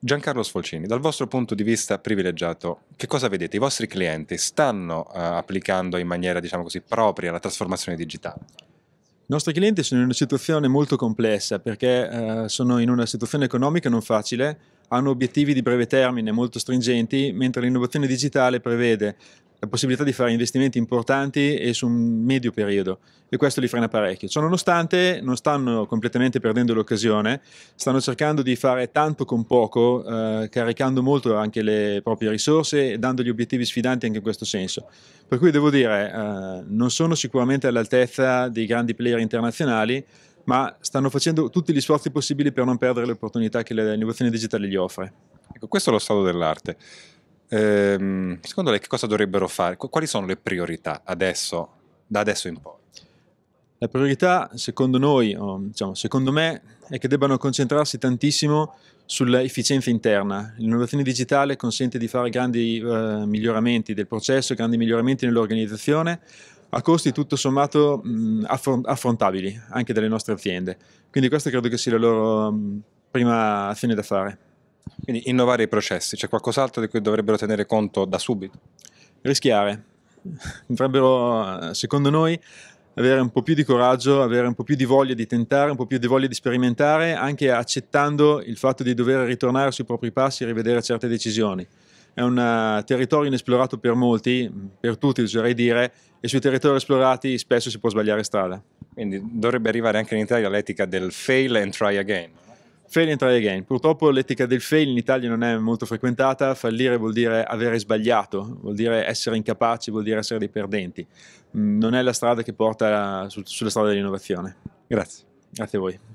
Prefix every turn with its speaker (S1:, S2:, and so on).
S1: Giancarlo Sfolcini, dal vostro punto di vista privilegiato, che cosa vedete? I vostri clienti stanno uh, applicando in maniera, diciamo così, propria la trasformazione digitale?
S2: I nostri clienti sono in una situazione molto complessa perché eh, sono in una situazione economica non facile, hanno obiettivi di breve termine molto stringenti, mentre l'innovazione digitale prevede la possibilità di fare investimenti importanti e su un medio periodo e questo li frena parecchio. Ciononostante non stanno completamente perdendo l'occasione, stanno cercando di fare tanto con poco, eh, caricando molto anche le proprie risorse e dando gli obiettivi sfidanti anche in questo senso. Per cui devo dire, eh, non sono sicuramente all'altezza dei grandi player internazionali, ma stanno facendo tutti gli sforzi possibili per non perdere le opportunità che l'innovazione digitale gli offre.
S1: Ecco, questo è lo stato dell'arte. Ehm, secondo lei che cosa dovrebbero fare? Quali sono le priorità adesso, da adesso in poi?
S2: La priorità, secondo noi, o, diciamo, secondo me, è che debbano concentrarsi tantissimo sull'efficienza interna. L'innovazione digitale consente di fare grandi eh, miglioramenti del processo, grandi miglioramenti nell'organizzazione, a costi tutto sommato mh, mm, affrontabili anche dalle nostre aziende. Quindi questa credo che sia la loro mh, mm, prima azione da fare. Quindi innovare i processi, c'è qualcos'altro di cui dovrebbero tenere conto da subito? Rischiare. Dovrebbero, secondo noi, avere un po' più di coraggio, avere un po' più di voglia di tentare, un po' più di voglia di sperimentare, anche accettando il fatto di dover ritornare sui propri passi e rivedere certe decisioni. È un eh, territorio inesplorato per molti, per tutti oserei dire, e sui territori esplorati spesso si può sbagliare strada. Quindi dovrebbe arrivare anche in Italia l'etica del fail and try again. Fail and try again. Purtroppo l'etica del fail in Italia non è molto frequentata, fallire vuol dire avere sbagliato, vuol dire essere incapaci, vuol dire essere dei perdenti. Mm, non è la strada che porta sulla strada dell'innovazione. Grazie, grazie a voi.